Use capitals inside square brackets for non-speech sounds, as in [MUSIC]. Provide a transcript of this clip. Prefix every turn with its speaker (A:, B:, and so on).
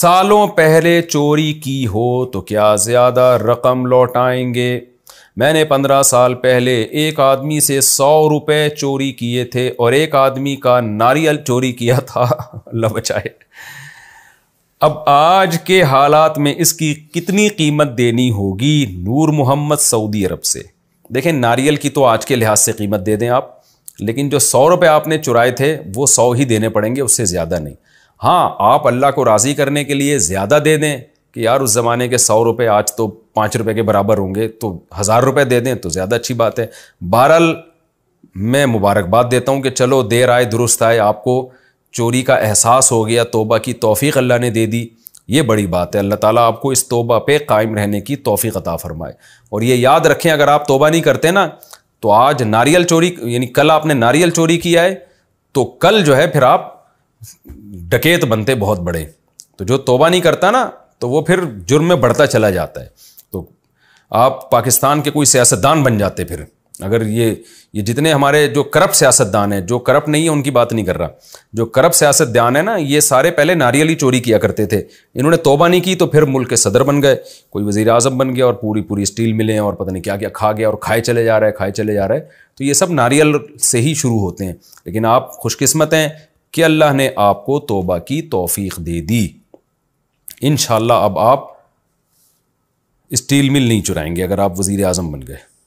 A: सालों पहले चोरी की हो तो क्या ज़्यादा रकम लौटाएंगे मैंने पंद्रह साल पहले एक आदमी से सौ रुपये चोरी किए थे और एक आदमी का नारियल चोरी किया था अल्लाह [LAUGHS] बचाए अब आज के हालात में इसकी कितनी कीमत देनी होगी नूर मोहम्मद सऊदी अरब से देखें नारियल की तो आज के लिहाज से कीमत दे दें आप लेकिन जो सौ रुपये आपने चुराए थे वो सौ ही देने पड़ेंगे उससे ज़्यादा नहीं हाँ आप अल्लाह को राज़ी करने के लिए ज़्यादा दे दें कि यार उस ज़माने के सौ रुपये आज तो पाँच रुपये के बराबर होंगे तो हज़ार रुपये दे दें तो ज़्यादा अच्छी बात है बहरहाल मैं मुबारकबाद देता हूँ कि चलो देर आए दुरुस्त आए आपको चोरी का एहसास हो गया तोबा की तोफ़ी अल्लाह ने दे दी ये बड़ी बात है अल्लाह ताला आपको इस तोबा पे कायम रहने की तोफ़ी अता फरमाए और ये याद रखें अगर आप तोबा नहीं करते ना तो आज नारियल चोरी यानी कल आपने नारियल चोरी किया है तो कल जो है फिर आप डकेत बनते बहुत बड़े तो जो तोबा नहीं करता ना तो वो फिर जुर्म में बढ़ता चला जाता है तो आप पाकिस्तान के कोई सियासतदान बन जाते फिर अगर ये ये जितने हमारे जो करप्ट सियासतदान हैं जो करप्ट नहीं है उनकी बात नहीं कर रहा जो करप्ट सियासतदान है ना ये सारे पहले नारियल ही चोरी किया करते थे इन्होंने तोबा नहीं की तो फिर मुल्क के सदर बन गए कोई वज़ी अजम बन गया और पूरी पूरी स्टील मिले और पता नहीं क्या क्या खा गया और खाए चले जा रहे हैं खाए चले जा रहे हैं तो ये सब नारियल से ही शुरू होते हैं लेकिन आप खुशकस्मत हैं कि अल्लाह ने आपको तोबा की तोफ़ी दे दी इन अब आप स्टील मिल नहीं चुराएंगे अगर आप वज़ी अजम बन गए